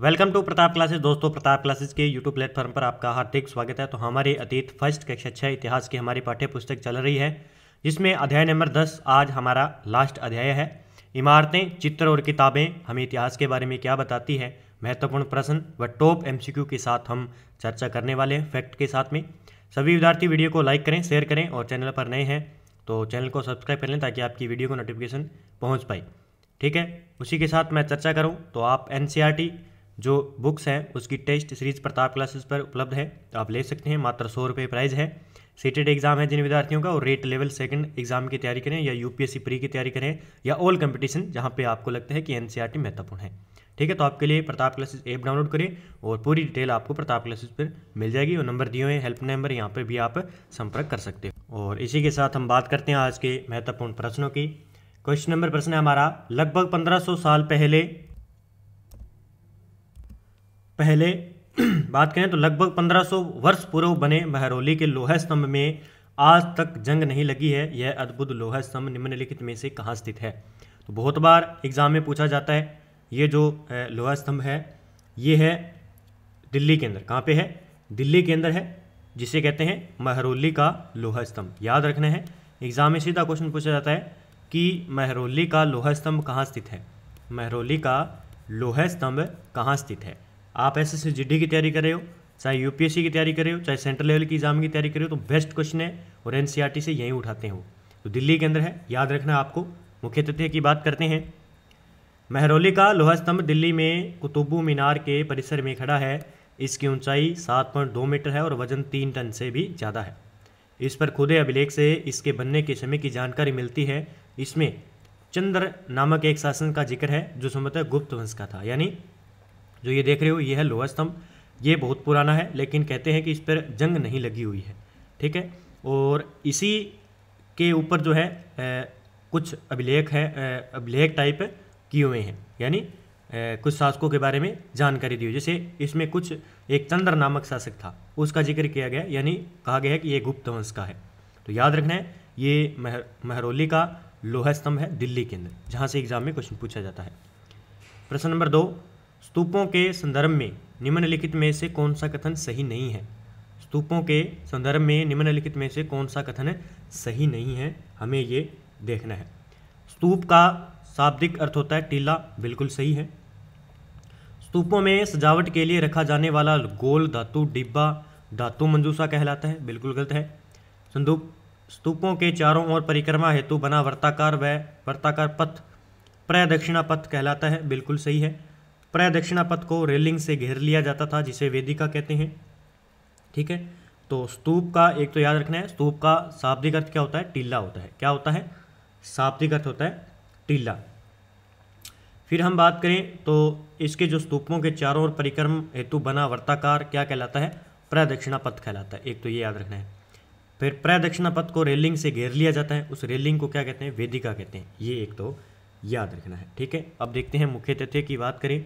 welcome to Pratap classes दोस्तों Pratap classes के YouTube platform पर आपका हार्दिक स्वागत है तो हमारे अतीत फर्स्ट कक्षा छः इतिहास की हमारी पाठ्य पुस्तक चल रही है जिसमें अध्याय नंबर दस आज हमारा लास्ट अध्याय है इमारतें चित्र और किताबें हमें इतिहास के बारे में क्या बताती है महत्वपूर्ण प्रश्न व टॉप एम के साथ हम चर्चा करने वाले हैं फैक्ट के साथ में सभी विद्यार्थी वीडियो को लाइक करें शेयर करें और चैनल पर नए हैं तो चैनल को सब्सक्राइब कर लें ताकि आपकी वीडियो को नोटिफिकेशन पहुँच पाए ठीक है उसी के साथ मैं चर्चा करूँ तो आप एन जो बुक्स हैं उसकी टेस्ट सीरीज प्रताप क्लासेस पर उपलब्ध है तो आप ले सकते हैं मात्र सौ रुपये प्राइज़ है सीटेड एग्जाम है जिन विद्यार्थियों का और रेट लेवल सेकंड एग्जाम की तैयारी करें या यूपीएससी प्री की तैयारी करें या ऑल कंपटीशन जहां पे आपको लगता है कि एनसीईआरटी महत्वपूर्ण है ठीक है तो आपके लिए प्रताप क्लासेस ऐप डाउनलोड करें और पूरी डिटेल आपको प्रताप क्लासेस पर मिल जाएगी और नंबर दिए हुए हैं हेल्प नंबर यहाँ पर भी आप संपर्क कर सकते हो और इसी के साथ हम बात करते हैं आज के महत्वपूर्ण प्रश्नों की क्वेश्चन नंबर प्रश्न है हमारा लगभग पंद्रह साल पहले पहले बात करें तो लगभग 1500 वर्ष पूर्व बने महरौली के लोहा स्तंभ में आज तक जंग नहीं लगी है यह अद्भुत लोहा स्तंभ निम्नलिखित में से कहाँ स्थित है तो बहुत बार एग्जाम में पूछा जाता है ये जो लोहा स्तंभ है ये है दिल्ली के अंदर कहाँ पे है दिल्ली के अंदर है जिसे कहते हैं महरौली का लोहा स्तंभ याद रखना है एग्जाम में सीधा क्वेश्चन पूछा जाता है कि महरौली का लोहा स्तंभ कहाँ स्थित है महरौली का लोहा स्तंभ कहाँ स्थित है आप एस एस की तैयारी कर रहे हो चाहे यूपीएससी की तैयारी कर रहे हो चाहे सेंट्रल लेवल की एग्जाम की तैयारी कर रहे हो तो बेस्ट क्वेश्चन है और एन e से यहीं उठाते हो तो दिल्ली के अंदर है याद रखना आपको मुख्य तथ्य की बात करते हैं महरौली का लोहा स्तंभ दिल्ली में कुतुबू मीनार के परिसर में खड़ा है इसकी ऊंचाई 7.2 मीटर है और वजन तीन टन से भी ज़्यादा है इस पर खुदे अभिलेख से इसके बनने के समय की जानकारी मिलती है इसमें चंद्र नामक एक शासन का जिक्र है जो संभवतः गुप्त वंश का था यानी जो ये देख रहे हो ये है लोहा स्तंभ ये बहुत पुराना है लेकिन कहते हैं कि इस पर जंग नहीं लगी हुई है ठीक है और इसी के ऊपर जो है ए, कुछ अभिलेख है अभिलेख टाइप किए हुए हैं यानी कुछ शासकों के बारे में जानकारी दी हुई जैसे इसमें कुछ एक चंद्र नामक शासक था उसका जिक्र किया गया यानी कहा गया है कि ये गुप्त वंश का है तो याद रखना है ये महर महरौली का लोहा स्तंभ है दिल्ली के अंदर जहाँ से एग्जाम में क्वेश्चन पूछा जाता है प्रश्न नंबर दो स्तूपों के संदर्भ में निम्नलिखित में से कौन सा कथन सही नहीं है स्तूपों के संदर्भ में निम्नलिखित में से कौन सा कथन सही नहीं है हमें ये देखना है स्तूप का शाब्दिक अर्थ होता है टीला बिल्कुल सही है स्तूपों में सजावट के लिए रखा जाने वाला गोल धातु डिब्बा धातु मंजूसा कहलाता है बिल्कुल गलत है संदूप स्तूपों के चारों ओर परिक्रमा हेतु बना वर्ताकार व वर्ताकार पथ प्रदक्षिणा पथ कहलाता है बिल्कुल सही है प्राय दक्षिणा पथ को रेलिंग से घेर लिया जाता था जिसे वेदिका कहते हैं ठीक है तो स्तूप का एक तो याद रखना है स्तूप का शाब्दिक अर्थ क्या होता है टीला होता है क्या होता है शाब्दिक अर्थ होता है टीला फिर हम बात करें तो इसके जो स्तूपों के चारों ओर परिक्रम हेतु बना वर्ताकार क्या कहलाता है प्रदक्षिणा पथ कहलाता है एक तो ये याद रखना है फिर प्रदक्षिणा पथ को रेलिंग से घेर लिया जाता है उस रेलिंग को क्या कहते हैं वेदिका कहते हैं ये एक तो याद रखना है ठीक है अब देखते हैं मुख्य तथ्य की बात करें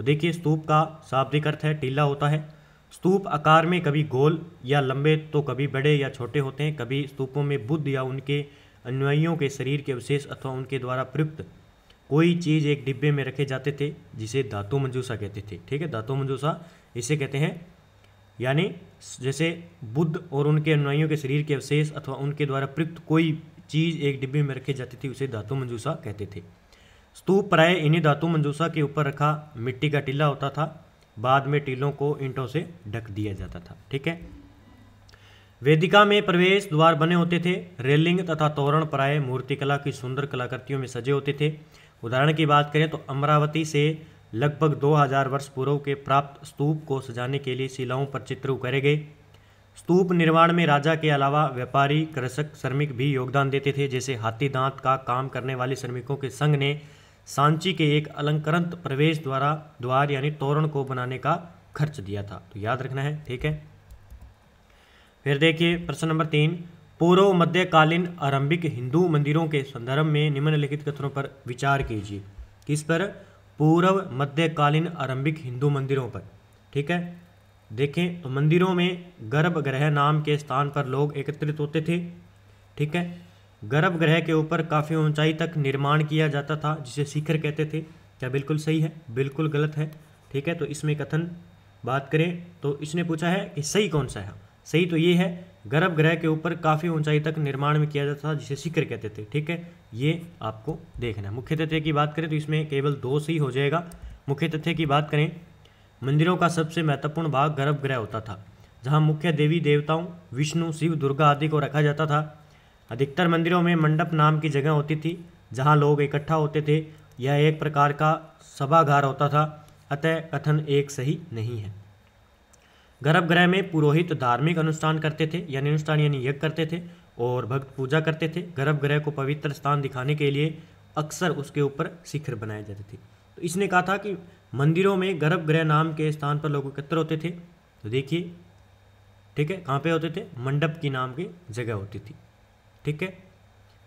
तो देखिए स्तूप का शाब्दिक अर्थ है टीला होता है स्तूप आकार में कभी गोल या लंबे तो कभी बड़े या छोटे होते हैं कभी स्तूपों में बुद्ध या उनके अनुयायियों के शरीर के अवशेष अथवा उनके द्वारा प्रयुक्त कोई चीज़ एक डिब्बे में रखे जाते थे जिसे धातु मंजूसा कहते थे ठीक है धातु मंजूसा इसे कहते हैं यानी जैसे बुद्ध और उनके अनुयायियों के शरीर के अवशेष अथवा उनके द्वारा प्रयुक्त कोई चीज़ एक डिब्बे में रखी जाती थी उसे धातु मंजूसा कहते थे स्तूप प्राय इन्हीं धातु मंजूसा के ऊपर रखा मिट्टी का टीला होता था बाद में टीलों को ईंटों से ढक दिया जाता था ठीक है वेदिका में प्रवेश द्वार बने होते थे रेलिंग तथा तोरण प्राय मूर्तिकला की सुंदर कलाकृतियों में सजे होते थे उदाहरण की बात करें तो अमरावती से लगभग 2000 वर्ष पूर्व के प्राप्त स्तूप को सजाने के लिए शिलाओं पर चित्र उकरे गए स्तूप निर्माण में राजा के अलावा व्यापारी कृषक श्रमिक भी योगदान देते थे जैसे हाथी दांत का काम करने वाले श्रमिकों के संघ ने सांची के एक अलंकरंत प्रवेश द्वारा द्वार यानी तोरण को बनाने का खर्च दिया था तो याद रखना है ठीक है फिर देखिए प्रश्न नंबर तीन पूर्व मध्यकालीन आरंभिक हिंदू मंदिरों के संदर्भ में निम्नलिखित कथनों पर विचार कीजिए किस पर पूर्व मध्यकालीन आरंभिक हिंदू मंदिरों पर ठीक है देखें तो मंदिरों में गर्भगृह नाम के स्थान पर लोग एकत्रित होते थे ठीक है गर्भगृह के ऊपर काफ़ी ऊंचाई तक निर्माण किया जाता था जिसे शिखर कहते थे क्या बिल्कुल सही है बिल्कुल गलत है ठीक है तो इसमें कथन बात करें तो इसने पूछा है कि सही कौन सा है सही तो ये है गर्भगृह के ऊपर काफ़ी ऊंचाई तक निर्माण में किया जाता था जिसे शिखर कहते थे ठीक है ये आपको देखना है मुख्य तथ्य की बात करें तो इसमें केवल दो सही हो जाएगा मुख्य तथ्य की बात करें मंदिरों का सबसे महत्वपूर्ण भाग गर्भगृह होता था जहाँ मुख्य देवी देवताओं विष्णु शिव दुर्गा आदि को रखा जाता था अधिकतर मंदिरों में मंडप नाम की जगह होती थी जहाँ लोग इकट्ठा होते थे यह एक प्रकार का सभागार होता था अतः कथन एक सही नहीं है गर्भगृह में पुरोहित धार्मिक अनुष्ठान करते थे यानी अनुष्ठान यानी यज्ञ करते थे और भक्त पूजा करते थे गर्भगृह को पवित्र स्थान दिखाने के लिए अक्सर उसके ऊपर शिखर बनाए जाते थे तो इसने कहा था कि मंदिरों में गर्भगृह नाम के स्थान पर लोग एकत्र होते थे तो देखिए ठीक है कहाँ पे होते थे मंडप की नाम की जगह होती थी ठीक है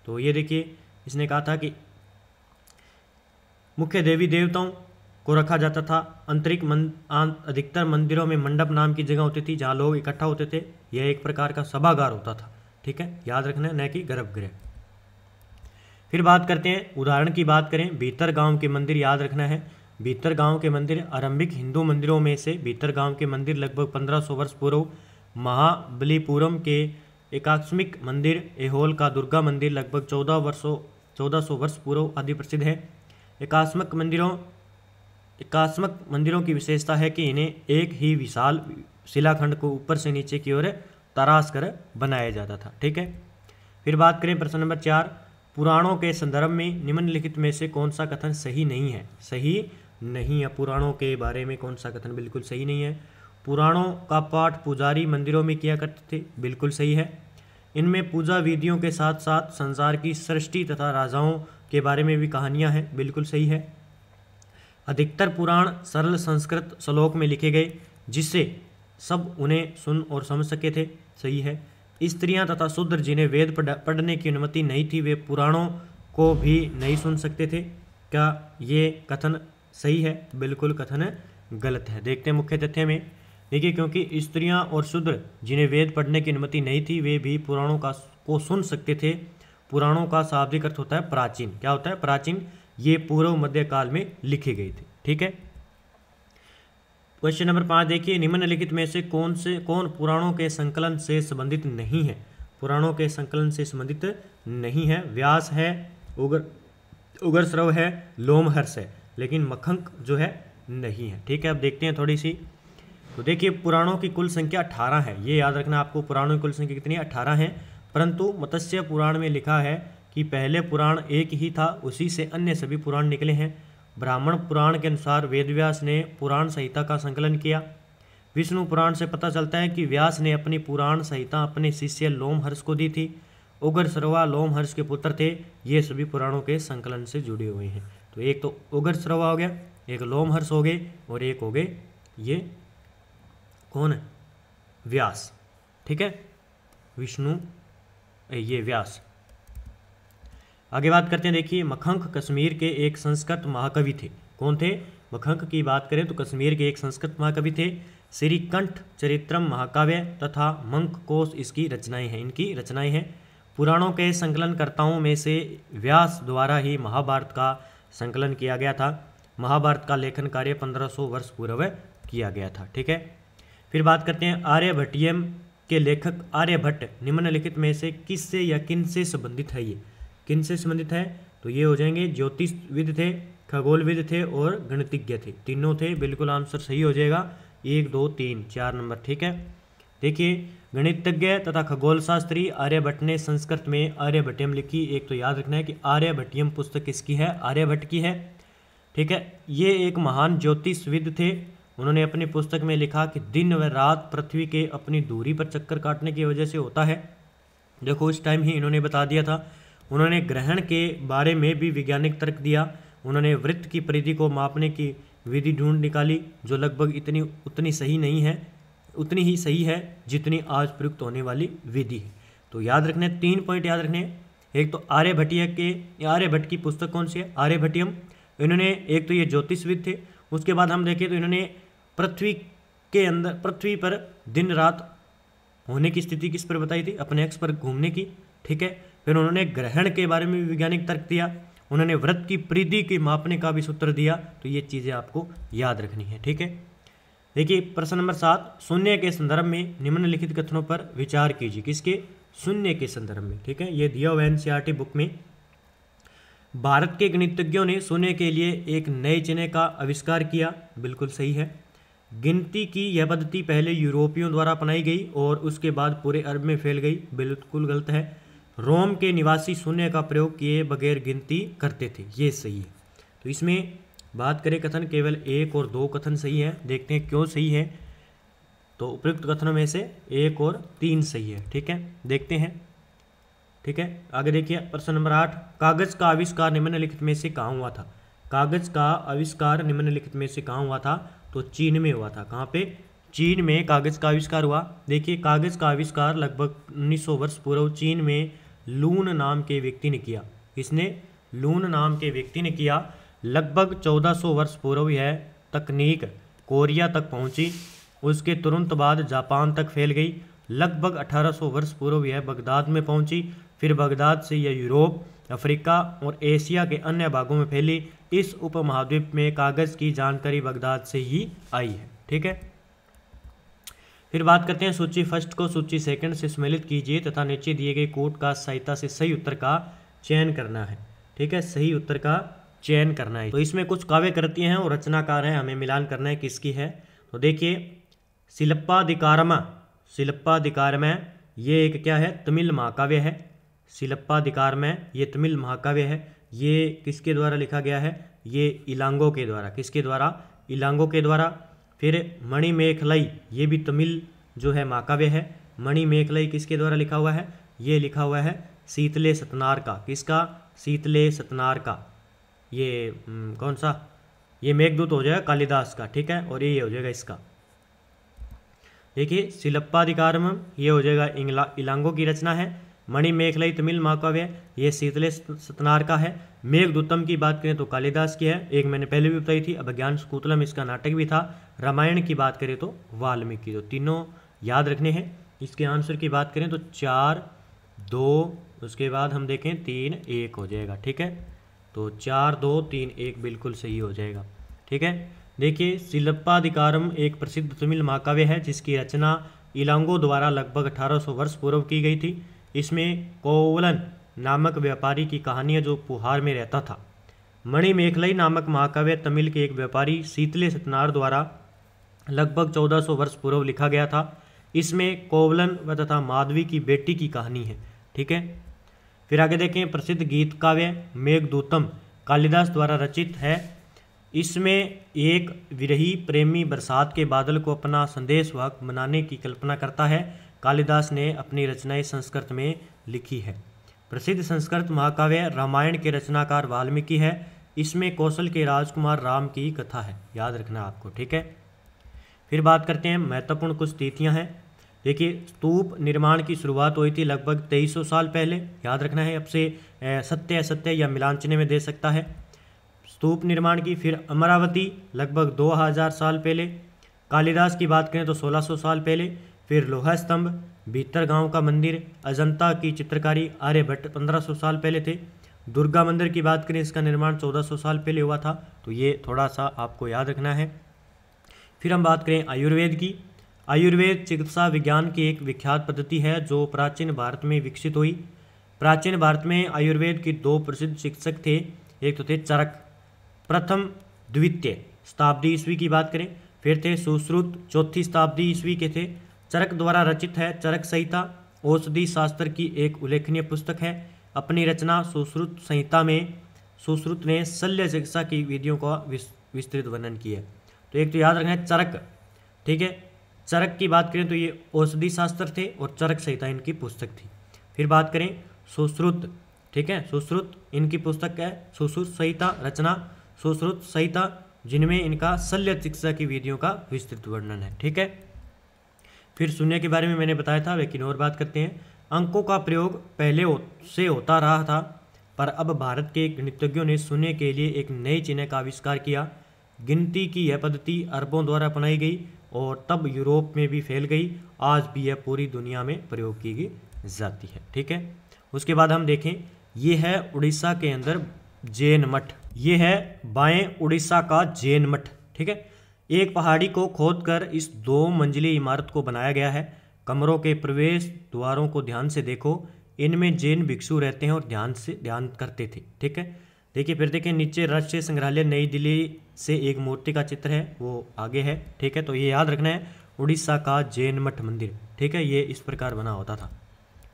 तो ये देखिए इसने कहा था कि मुख्य देवी देवताओं को रखा जाता था आंतरिक मन, अधिकतर मंदिरों में मंडप नाम की जगह होती थी जहाँ लोग इकट्ठा होते थे यह एक प्रकार का सभागार होता था ठीक है याद रखना न कि गर्भगृह फिर बात करते हैं उदाहरण की बात करें भीतर गांव के मंदिर याद रखना है भीतर गांव के मंदिर आरंभिक हिंदू मंदिरों में से भीतर गांव के मंदिर लगभग पंद्रह वर्ष पूर्व महाबलीपुरम के एकात्मिक मंदिर एहोल का दुर्गा मंदिर लगभग चौदह वर्षों चौदह सौ वर्ष पूर्व आदि प्रसिद्ध है एकास्मक मंदिरों एकास्मक मंदिरों की विशेषता है कि इन्हें एक ही विशाल शिलाखंड को ऊपर से नीचे की ओर तराश कर बनाया जाता था ठीक है फिर बात करें प्रश्न नंबर चार पुराणों के संदर्भ में निम्नलिखित में से कौन सा कथन सही नहीं है सही नहीं है पुराणों के बारे में कौन सा कथन बिल्कुल सही नहीं है पुराणों का पाठ पुजारी मंदिरों में किया करते थे बिल्कुल सही है इनमें पूजा विधियों के साथ साथ संसार की सृष्टि तथा राजाओं के बारे में भी कहानियाँ हैं बिल्कुल सही है अधिकतर पुराण सरल संस्कृत श्लोक में लिखे गए जिससे सब उन्हें सुन और समझ सके थे सही है स्त्रियां तथा शूद्र जिन्हें वेद पढ़ने की अनुमति नहीं थी वे पुराणों को भी नहीं सुन सकते थे क्या ये कथन सही है बिल्कुल कथन गलत है देखते हैं मुख्य तथ्य में देखिए क्योंकि स्त्रियां और शूद्र जिन्हें वेद पढ़ने की अनुमति नहीं थी वे भी पुराणों का को सुन सकते थे पुराणों का शाब्दिक अर्थ होता है प्राचीन क्या होता है प्राचीन ये पूर्व मध्य काल में लिखे गए थे ठीक है क्वेश्चन नंबर पाँच देखिए निम्नलिखित में से कौन से कौन पुराणों के संकलन से संबंधित नहीं है पुराणों के संकलन से संबंधित नहीं है व्यास है उगर उगर स्रव है लोमहर्ष है लेकिन मखंक जो है नहीं है ठीक है अब देखते हैं थोड़ी सी तो देखिए पुराणों की कुल संख्या अठारह है ये याद रखना आपको पुराणों की कुल संख्या कितनी अठारह है परंतु मत्स्य पुराण में लिखा है कि पहले पुराण एक ही था उसी से अन्य सभी पुराण निकले हैं ब्राह्मण पुराण के अनुसार वेदव्यास ने पुराण संहिता का संकलन किया विष्णु पुराण से पता चलता है कि व्यास ने अपनी पुराण संहिता अपने शिष्य लोमहर्ष को दी थी उग्र सरोवा लोमहर्ष के पुत्र थे ये सभी पुराणों के संकलन से जुड़े हुए हैं तो एक तो उग्र सरोवा हो गया एक लोमहर्ष हो गए और एक हो गए ये कौन है व्यास ठीक है विष्णु ये व्यास आगे बात करते हैं देखिए मखंक कश्मीर के एक संस्कृत महाकवि थे कौन थे मखंक की बात करें तो कश्मीर के एक संस्कृत महाकवि थे श्रीकंठ चरित्रम महाकाव्य तथा मंक कोश इसकी रचनाएं हैं इनकी रचनाएं हैं पुराणों के संकलनकर्ताओं में से व्यास द्वारा ही महाभारत का संकलन किया गया था महाभारत का लेखन कार्य 1500 वर्ष पूर्व किया गया था ठीक है फिर बात करते हैं आर्यभट्टियम के लेखक आर्यभट्ट निम्नलिखित में से किस से या किन से संबंधित है ये किन से संबंधित है तो ये हो जाएंगे ज्योतिषविद थे खगोलविद थे और गणितज्ञ थे तीनों थे बिल्कुल आंसर सही हो जाएगा एक दो तीन चार नंबर ठीक है देखिए गणितज्ञ तथा खगोल शास्त्री आर्यभट्ट ने संस्कृत में आर्यभट्टियम लिखी एक तो याद रखना है कि आर्यभट्टियम पुस्तक किसकी है आर्यभट्ट की है ठीक है ये एक महान ज्योतिषविद थे उन्होंने अपनी पुस्तक में लिखा कि दिन व रात पृथ्वी के अपनी दूरी पर चक्कर काटने की वजह से होता है देखो उस टाइम ही इन्होंने बता दिया था उन्होंने ग्रहण के बारे में भी वैज्ञानिक तर्क दिया उन्होंने वृत्त की परिधि को मापने की विधि ढूंढ निकाली जो लगभग इतनी उतनी सही नहीं है उतनी ही सही है जितनी आज प्रयुक्त होने वाली विधि है तो याद रखने तीन पॉइंट याद रखने एक तो आर्यभटिया के आर्यभट्ट की पुस्तक कौन सी है आर्यभट्टियम इन्होंने एक तो ये ज्योतिषविद थे उसके बाद हम देखें तो इन्होंने पृथ्वी के अंदर पृथ्वी पर दिन रात होने की स्थिति किस पर बताई थी अपने एक्स पर घूमने की ठीक है फिर उन्होंने ग्रहण के बारे में भी वैज्ञानिक तर्क दिया उन्होंने व्रत की प्रीति के मापने का भी सूत्र दिया तो ये चीज़ें आपको याद रखनी है ठीक है देखिए प्रश्न नंबर सात शून्य के संदर्भ में निम्नलिखित कथनों पर विचार कीजिए किसके शून्य के संदर्भ में ठीक है ये दिया हुआ एन बुक में भारत के गणितज्ञों ने शून्य के लिए एक नए चिन्ह का आविष्कार किया बिल्कुल सही है गिनती की यह पद्धति पहले यूरोपियों द्वारा अपनाई गई और उसके बाद पूरे अरब में फैल गई बिल्कुल गलत है रोम के निवासी शून्य का प्रयोग किए बगैर गिनती करते थे ये सही है तो इसमें बात करें कथन केवल एक और दो कथन सही है देखते हैं क्यों सही है तो उपयुक्त कथनों में से एक और तीन सही है ठीक है देखते हैं ठीक है आगे देखिए प्रश्न नंबर आठ कागज़ का आविष्कार निम्नलिखित में से कहाँ हुआ था कागज़ का आविष्कार निम्नलिखित में से कहाँ हुआ था तो चीन में हुआ था कहाँ पे चीन में कागज़ का आविष्कार हुआ देखिए कागज़ का आविष्कार लगभग 1900 वर्ष पूर्व चीन में लून नाम के व्यक्ति ने किया इसने लून नाम के व्यक्ति ने किया लगभग 1400 वर्ष पूर्व यह तकनीक कोरिया तक पहुंची उसके तुरंत बाद जापान तक फैल गई लगभग 1800 वर्ष पूर्व यह बगदाद में पहुंची फिर बगदाद से यह यूरोप अफ्रीका और एशिया के अन्य भागों में फैली इस उपमहाद्वीप में कागज़ की जानकारी बगदाद से ही आई है ठीक है फिर बात करते हैं सूची फर्स्ट को सूची सेकंड से सम्मिलित कीजिए तथा नीचे दिए गए कोड का सहायता से सही उत्तर का चयन करना है ठीक है सही उत्तर का चयन करना है तो इसमें कुछ काव्य करती हैं और रचनाकार हैं हमें मिलान करना है किसकी है तो देखिए शिल्पाधिकारमा शिल्पाधिकार में ये एक क्या है तमिल महाकाव्य है शिल्पाधिकार में ये तमिल महाकाव्य है ये किसके द्वारा लिखा गया है ये इलांगो के द्वारा किसके द्वारा इलांगो के द्वारा फिर मणिमेखलई ये भी तमिल जो है महाकाव्य है मणिमेखलई किसके द्वारा लिखा हुआ है ये लिखा हुआ है शीतले सतनार का किसका शीतले सतनार का ये कौन सा ये मेघदूत हो जाएगा कालिदास का ठीक है और ये हो जाएगा इसका देखिए शिलप्पाधिकारम में ये हो जाएगा इलांगो की रचना है मणि मेघलई तमिल महाकाव्य ये शीतले सतनार का है मेघदूतम की बात करें तो कालिदास की है एक मैंने पहले भी बताई थी अभिज्ञान स्कूतलम इसका नाटक भी था रामायण की बात करें तो वाल्मीकि तो तीनों याद रखने हैं इसके आंसर की बात करें तो चार दो उसके बाद हम देखें तीन एक हो जाएगा ठीक है तो चार दो तीन एक बिल्कुल सही हो जाएगा ठीक है देखिए शिल्पाधिकारम एक प्रसिद्ध तमिल महाकाव्य है जिसकी रचना इलांगो द्वारा लगभग 1800 वर्ष पूर्व की गई थी इसमें कोवलन नामक व्यापारी की कहानी है जो पुहार में रहता था मणि मेखलई नामक महाकाव्य तमिल के एक व्यापारी शीतले सतनार द्वारा लगभग 1400 वर्ष पूर्व लिखा गया था इसमें कोवलन व तथा माधवी की बेटी की कहानी है ठीक है फिर आगे देखें प्रसिद्ध गीत काव्य मेघदूतम कालिदास द्वारा रचित है इसमें एक विरही प्रेमी बरसात के बादल को अपना संदेशवाहक बनाने की कल्पना करता है कालिदास ने अपनी रचनाएं संस्कृत में लिखी है प्रसिद्ध संस्कृत महाकाव्य रामायण के रचनाकार वाल्मीकि है इसमें कौशल के राजकुमार राम की कथा है याद रखना आपको ठीक है फिर बात करते हैं महत्वपूर्ण कुछ तिथियां हैं देखिए स्तूप निर्माण की शुरुआत हुई थी लगभग 2300 साल पहले याद रखना है अब से सत्य असत्य या मिलांचने में दे सकता है स्तूप निर्माण की फिर अमरावती लगभग 2000 साल पहले कालिदास की बात करें तो 1600 साल पहले फिर लोहा स्तंभ भीतर गांव का मंदिर अजंता की चित्रकारी आर्यभट्ट 1500 साल पहले थे दुर्गा मंदिर की बात करें इसका निर्माण 1400 साल पहले हुआ था तो ये थोड़ा सा आपको याद रखना है फिर हम बात करें आयुर्वेद की आयुर्वेद चिकित्सा विज्ञान की एक विख्यात पद्धति है जो प्राचीन भारत में विकसित हुई प्राचीन भारत में आयुर्वेद के दो प्रसिद्ध शिक्षक थे एक तो थे चरक प्रथम द्वितीय शताब्दी ईस्वी की बात करें फिर थे सुश्रुत चौथी शताब्दी ईस्वी के थे चरक द्वारा रचित है चरक संहिता औषधि शास्त्र की एक उल्लेखनीय पुस्तक है अपनी रचना सुश्रुत संहिता में सुश्रुत ने शल्य चिकित्सा की विधियों का विस्तृत वर्णन किया है तो एक तो याद रखना है चरक ठीक है चरक की बात करें तो ये औषधि शास्त्र थे और चरक संहिता इनकी पुस्तक थी फिर बात करें सुश्रुत ठीक है सुश्रुत इनकी पुस्तक है सुश्रुत संहिता रचना सुश्रुत संहिता जिनमें इनका शल्य चिकित्सा की विधियों का विस्तृत वर्णन है ठीक है फिर शून्य के बारे में मैंने बताया था लेकिन और बात करते हैं अंकों का प्रयोग पहले से होता रहा था पर अब भारत के गणितज्ञों ने शून्य के लिए एक नए चिन्ह का आविष्कार किया गिनती की यह पद्धति अरबों द्वारा अपनाई गई और तब यूरोप में भी फैल गई आज भी यह पूरी दुनिया में प्रयोग की गई जाती है ठीक है उसके बाद हम देखें ये है उड़ीसा के अंदर जैन मठ ये है बाएं उड़ीसा का जैन मठ ठीक है एक पहाड़ी को खोदकर इस दो मंजिली इमारत को बनाया गया है कमरों के प्रवेश द्वारों को ध्यान से देखो इनमें जैन भिक्षु रहते हैं और ध्यान से ध्यान करते थे ठीक है देखिए फिर देखिए नीचे राष्ट्रीय संग्रहालय नई दिल्ली से एक मूर्ति का चित्र है वो आगे है ठीक है तो ये याद रखना है उड़ीसा का जैन मठ मंदिर ठीक है ये इस प्रकार बना होता था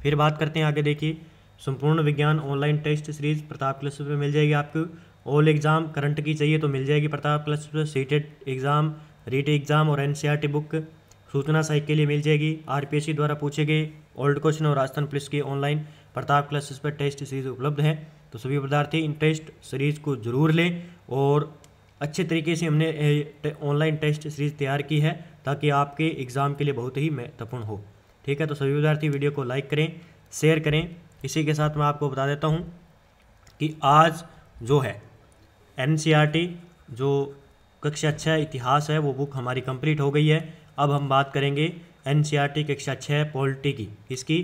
फिर बात करते हैं आगे देखिए संपूर्ण विज्ञान online test series Pratap classes में मिल जाएगी आपको ऑल एग्ज़ाम करंट की चाहिए तो मिल जाएगी Pratap class CTET exam REET exam और एन बुक e सूचना साहित्य के लिए मिल जाएगी आर द्वारा पूछे गए ओल्ड क्वेश्चन और राजस्थान पुलिस की ऑनलाइन प्रताप क्लासेस पर टेस्ट सीरीज उपलब्ध हैं तो सभी विद्यार्थी इन टेस्ट सीरीज़ को ज़रूर लें और अच्छे तरीके से हमने ऑनलाइन टेस्ट सीरीज़ तैयार की है ताकि आपके एग्ज़ाम के लिए बहुत ही महत्वपूर्ण हो ठीक है तो सभी विद्यार्थी वीडियो को लाइक करें शेयर करें इसी के साथ मैं आपको बता देता हूँ कि आज जो है एन जो कक्षा छः इतिहास है वो बुक हमारी कंप्लीट हो गई है अब हम बात करेंगे एन कक्षा छः पॉलिटी की इसकी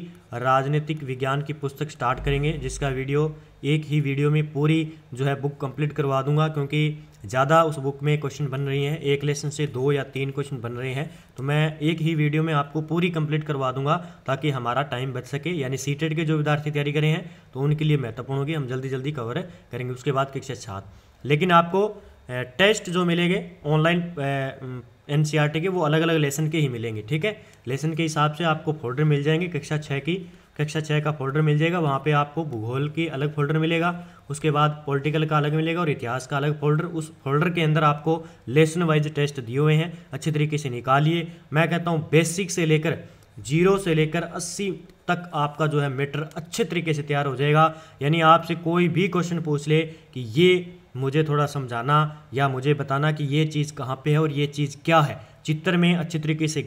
राजनीतिक विज्ञान की पुस्तक स्टार्ट करेंगे जिसका वीडियो एक ही वीडियो में पूरी जो है बुक कंप्लीट करवा दूंगा क्योंकि ज़्यादा उस बुक में क्वेश्चन बन रही हैं एक लेसन से दो या तीन क्वेश्चन बन रहे हैं तो मैं एक ही वीडियो में आपको पूरी कंप्लीट करवा दूंगा ताकि हमारा टाइम बच सके यानी सीटेड e के जो विद्यार्थी तैयारी करें हैं तो उनके लिए महत्वपूर्ण होगी हम जल्दी जल्दी कवर करेंगे उसके बाद कक्षा छात्र लेकिन आपको टेस्ट जो मिलेंगे ऑनलाइन एन के वो अलग अलग लेसन के ही मिलेंगे ठीक है लेसन के हिसाब से आपको फोल्डर मिल जाएंगे कक्षा छः की कक्षा छः का फोल्डर मिल जाएगा वहाँ पे आपको भूगोल की अलग फोल्डर मिलेगा उसके बाद पॉलिटिकल का अलग मिलेगा और इतिहास का अलग फोल्डर उस फोल्डर के अंदर आपको लेसन वाइज टेस्ट दिए हुए हैं अच्छे तरीके से निकालिए मैं कहता हूँ बेसिक से लेकर जीरो से लेकर अस्सी तक आपका जो है मेटर अच्छे तरीके से तैयार हो जाएगा यानी आपसे कोई भी क्वेश्चन पूछ ले कि ये मुझे थोड़ा समझाना या मुझे बताना कि ये चीज़ कहाँ पे है और ये चीज़ क्या है चित्र में अच्छे तरीके से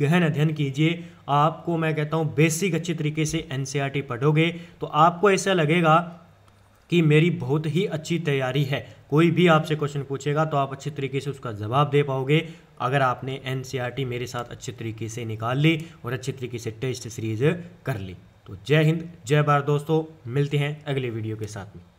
गहन अध्ययन कीजिए आपको मैं कहता हूँ बेसिक अच्छे तरीके से एन e पढ़ोगे तो आपको ऐसा लगेगा कि मेरी बहुत ही अच्छी तैयारी है कोई भी आपसे क्वेश्चन पूछेगा तो आप अच्छी तरीके से उसका जवाब दे पाओगे अगर आपने एन e मेरे साथ अच्छे तरीके से निकाल ली और अच्छे तरीके से टेस्ट सीरीज कर ली तो जय हिंद जय भारत दोस्तों मिलते हैं अगले वीडियो के साथ में